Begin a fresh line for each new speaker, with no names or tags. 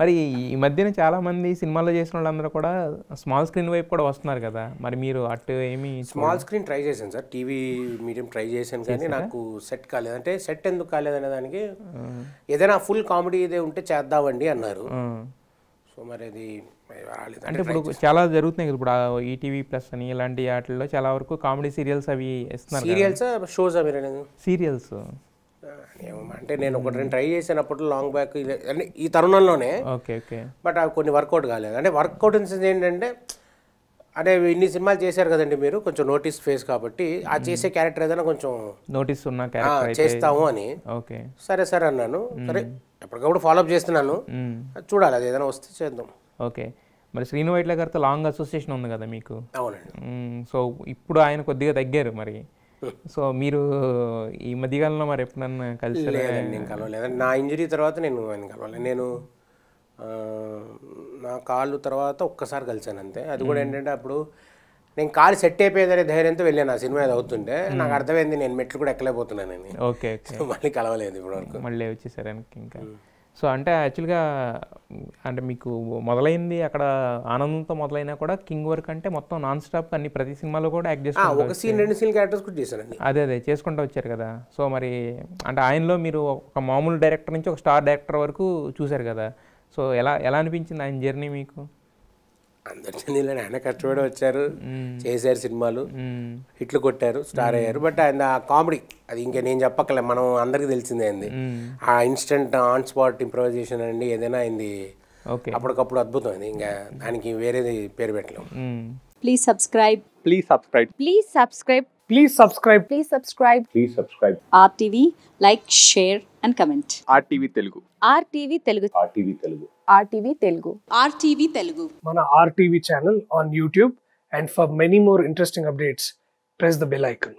మరి ఈ మధ్యన చాలామంది సినిమాల్లో చేసిన వాళ్ళందరూ కూడా స్మాల్ స్క్రీన్ వైపు కూడా వస్తున్నారు కదా మరి మీరు అటు ఏమి స్మాల్
స్క్రీన్ ట్రై చేశాను సార్ టీవీ మీడియం ట్రై చేశాను కానీ నాకు సెట్ కాలేదు అంటే సెట్ ఎందుకు కాలేదనే దానికి ఏదైనా ఫుల్ కామెడీ ఇదే ఉంటే చేద్దామండి అన్నారు సో మరి అది అంటే ఇప్పుడు చాలా
జరుగుతున్నాయి కదా ఇప్పుడు ఈటీవీ ప్లస్ అని ఇలాంటి వాటిల్లో చాలా వరకు కామెడీ సీరియల్స్ అవి ఇస్తున్నారు సీరియల్స్ షోస్ అవి సీరియల్స్
అంటే నేను ఒకటి రెండు ట్రై చేసినప్పుడు లాంగ్ బ్యాక్ అంటే ఈ తరుణంలోనే ఓకే ఓకే బట్ అవి కొన్ని వర్కౌట్ కాలేదు అంటే వర్కౌట్ ఇన్సెన్స్ ఏంటంటే అంటే ఇన్ని సినిమాలు చేశారు కదండి మీరు కొంచెం నోటీస్ ఫేస్ కాబట్టి ఆ చేసే క్యారెక్టర్ ఏదైనా కొంచెం
నోటీస్ ఉన్న చేస్తాము అని ఓకే
సరే సరే అన్నాను సరే ఎప్పటికప్పుడు ఫాలోఅప్ చేస్తున్నాను చూడాలి అది ఏదైనా వస్తే చేద్దాం
ఓకే మరి శ్రీను వైట్ల గారితో లాంగ్ అసోసియేషన్ ఉంది కదా మీకు అవునండి సో ఇప్పుడు ఆయన కొద్దిగా తగ్గారు మరి సో మీరు ఈ మధ్యకాలంలో మరి ఎప్పుడన్నా కలిసి నేను కలవలేదు
నా ఇంజరీ తర్వాత నేను ఆయన కలవలేదు నేను నా కాళ్ళు తర్వాత ఒక్కసారి కలిశాను అంతే అది కూడా ఏంటంటే అప్పుడు నేను కాలు సెట్ అయిపోయిందనే ధైర్యంతో వెళ్ళాను ఆ సినిమా అది అవుతుంటే నాకు అర్థమైంది నేను మెట్లు కూడా ఎక్కలేకపోతున్నానని ఓకే మళ్ళీ కలవలేదు ఇప్పుడు వరకు
మళ్ళీ వచ్చేసరికి ఇంకా సో అంటే యాక్చువల్గా అంటే మీకు మొదలైంది అక్కడ ఆనందంతో మొదలైనా కూడా కింగ్ వర్క్ అంటే మొత్తం నాన్ స్టాప్ అన్ని ప్రతి సినిమాలో కూడా యాక్ట్ చేస్తారు ఒక సీన్ రెండు
సీన్ క్యారెక్టర్స్ కూడా చేశారండి
అదే అదే చేసుకుంటూ వచ్చారు కదా సో మరి అంటే ఆయనలో మీరు ఒక మామూలు డైరెక్టర్ నుంచి ఒక స్టార్ డైరెక్టర్ వరకు చూశారు కదా సో ఎలా ఎలా అనిపించింది ఆయన జర్నీ మీకు
అందరినీ ఆయన కష్టపడి వచ్చారు చేశారు సినిమాలు హిట్లు కొట్టారు స్టార్ అయ్యారు బట్ ఆయన కామెడీ అది ఇంకా నేను చెప్పక్కలే మనం అందరికి తెలిసిందే అండి ఆ ఇన్స్టెంట్ ఆన్ స్పాట్ ఇంప్రవైజేషన్ అండి ఏదైనా అయింది అప్పటికప్పుడు అద్భుతం ఇంకా దానికి వేరేది పేరు పెట్టలేము please subscribe please subscribe please subscribe please subscribe please subscribe please subscribe RTV like share and comment RTV Telugu RTV Telugu RTV Telugu RTV Telugu RTV Telugu మన RTV channel on YouTube and for many more interesting updates press the bell icon